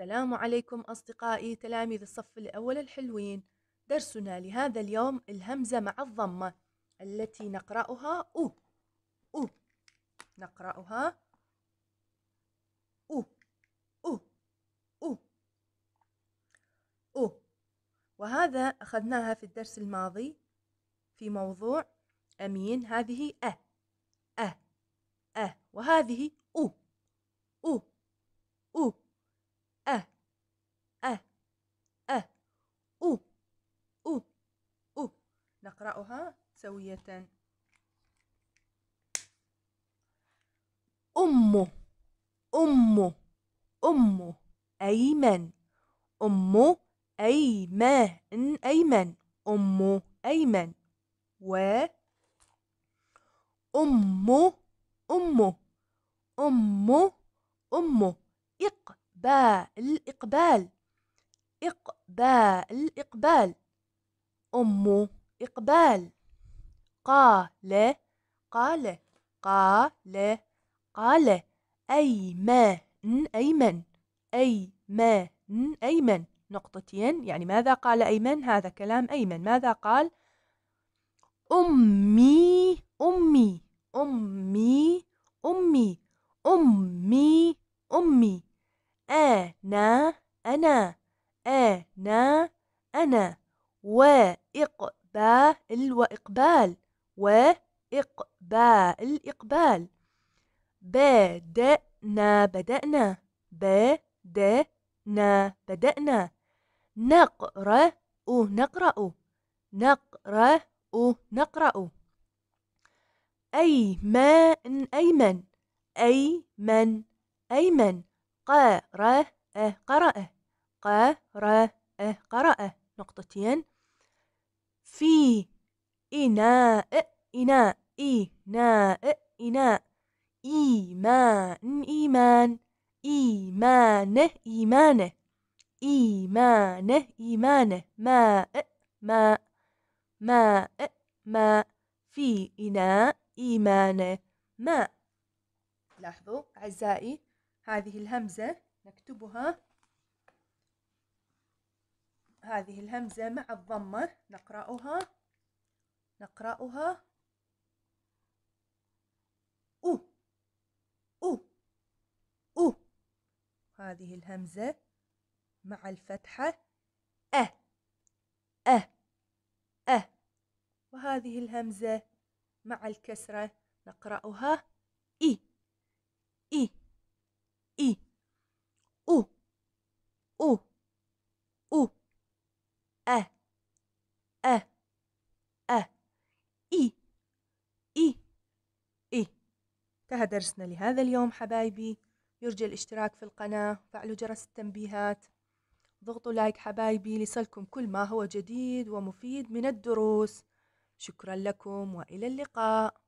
السلام عليكم أصدقائي تلاميذ الصف الأول الحلوين درسنا لهذا اليوم الهمزة مع الضمة التي نقرأها أو أو نقرأها أو أو أو أو وهذا أخذناها في الدرس الماضي في موضوع أمين هذه أ أ أ وهذه أو أو أو نقرأها سوية أم أم أم أيمن أم أيمن أيمن أم أيمن و أم أم أم أم إقبال إقبال إقبال إقبال أم إقبال قال قال قال قال أيمن أيمن أيمن أيمن نقطتين يعني ماذا قال أيمن هذا كلام أيمن ماذا قال أمي أمي أمي أمي أمي أمي أنا أنا أنا أنا وإقبال بال وإقبال وإقبال إقبال بدأنا بدأنا بدأنا بدأنا نقرأ نقرأ نقرأ نقرأ أيمن أيمن أيمن أيمن قرأ قرأ قرأ قرأ نقطتين في إناء إناء إناء إناء إيمان إيمان إيمانه إيمانه إيمانه إيمانه ماء ماء ماء ماء في إناء إيمانه ماء لاحظوا أعزائي هذه الهمزة نكتبها هذه الهمزة مع الضمة نقرأها نقرأها أو أو أو هذه الهمزة مع الفتحة أه أه أه وهذه الهمزة مع الكسرة نقرأها إي إي إي أه أه أه إي إي إي انتهى درسنا لهذا اليوم حبايبي يرجى الاشتراك في القناة وفعلوا جرس التنبيهات ضغطوا لايك حبايبي ليصلكم كل ما هو جديد ومفيد من الدروس شكرا لكم والى اللقاء